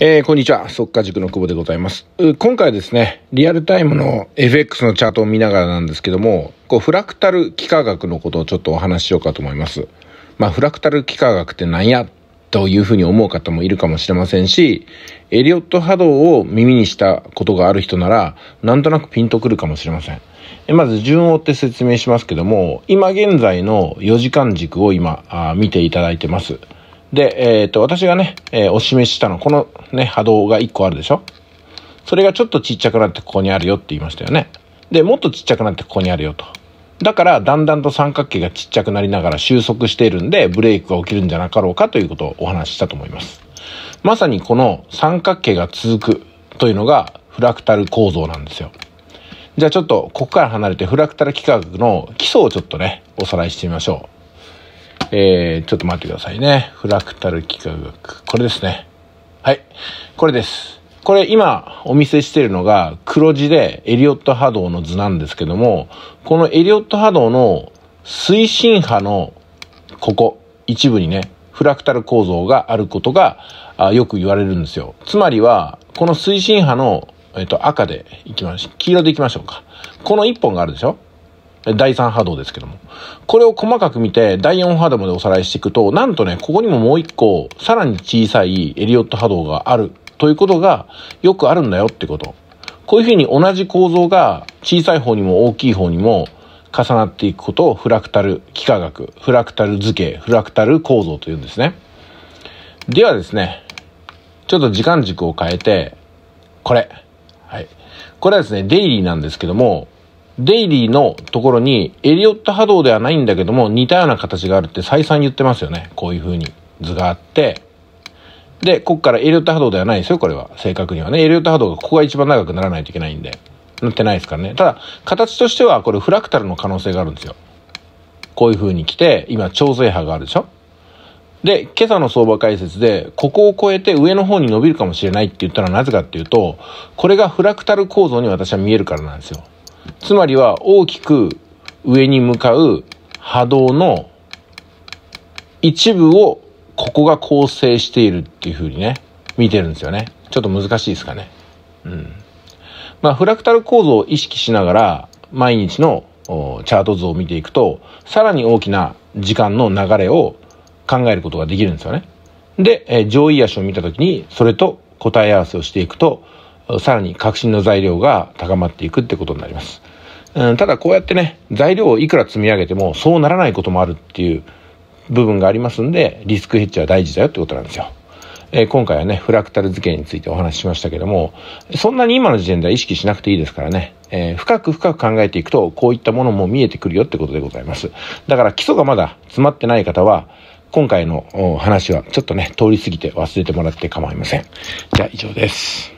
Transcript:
えー、こんにちは。速化塾の久保でございます。今回ですね、リアルタイムの FX のチャートを見ながらなんですけども、こう、フラクタル幾何学のことをちょっとお話ししようかと思います。まあ、フラクタル幾何学って何やというふうに思う方もいるかもしれませんし、エリオット波動を耳にしたことがある人なら、なんとなくピンとくるかもしれません。まず順を追って説明しますけども、今現在の4時間軸を今、見ていただいてます。で、えっ、と、私がね、えー、お示ししたの、このね、波動が1個あるでしょそれがちょっとちっちゃくなってここにあるよって言いましたよね。で、もっとちっちゃくなってここにあるよと。だから、だんだんと三角形がちっちゃくなりながら収束しているんで、ブレイクが起きるんじゃなかろうかということをお話ししたと思います。まさにこの三角形が続くというのが、フラクタル構造なんですよ。じゃあちょっと、ここから離れてフラクタル幾何学の基礎をちょっとね、おさらいしてみましょう。えー、ちょっと待ってくださいね。フラクタル幾何学。これですね。はい。これです。これ今お見せしてるのが黒字でエリオット波動の図なんですけども、このエリオット波動の推進波のここ、一部にね、フラクタル構造があることがあよく言われるんですよ。つまりは、この推進波の、えっと、赤でいきましょう。黄色でいきましょうか。この1本があるでしょ第3波動ですけども。これを細かく見て、第4波動までおさらいしていくと、なんとね、ここにももう一個、さらに小さいエリオット波動がある、ということが、よくあるんだよってこと。こういうふうに同じ構造が、小さい方にも大きい方にも、重なっていくことをフラクタル幾何学、フラクタル図形、フラクタル構造というんですね。ではですね、ちょっと時間軸を変えて、これ。はい。これはですね、デイリーなんですけども、デイリーのところに、エリオット波動ではないんだけども、似たような形があるって再三言ってますよね。こういう風に図があって。で、こっからエリオット波動ではないですよ、これは。正確にはね。エリオット波動がここが一番長くならないといけないんで。なってないですからね。ただ、形としてはこれフラクタルの可能性があるんですよ。こういう風に来て、今、調整波があるでしょで、今朝の相場解説で、ここを超えて上の方に伸びるかもしれないって言ったのはなぜかっていうと、これがフラクタル構造に私は見えるからなんですよ。つまりは大きく上に向かう波動の一部をここが構成しているっていうふうにね、見てるんですよね。ちょっと難しいですかね。うん。まあ、フラクタル構造を意識しながら、毎日のチャート図を見ていくと、さらに大きな時間の流れを考えることができるんですよね。で、え上位足を見た時に、それと答え合わせをしていくと、さらに革新の材料が高まっていくってことになります。うん、ただこうやってね、材料をいくら積み上げてもそうならないこともあるっていう部分がありますんで、リスクヘッジは大事だよってことなんですよ。えー、今回はね、フラクタル図形についてお話ししましたけども、そんなに今の時点では意識しなくていいですからね、えー、深く深く考えていくと、こういったものも見えてくるよってことでございます。だから基礎がまだ詰まってない方は、今回の話はちょっとね、通り過ぎて忘れてもらって構いません。じゃあ以上です。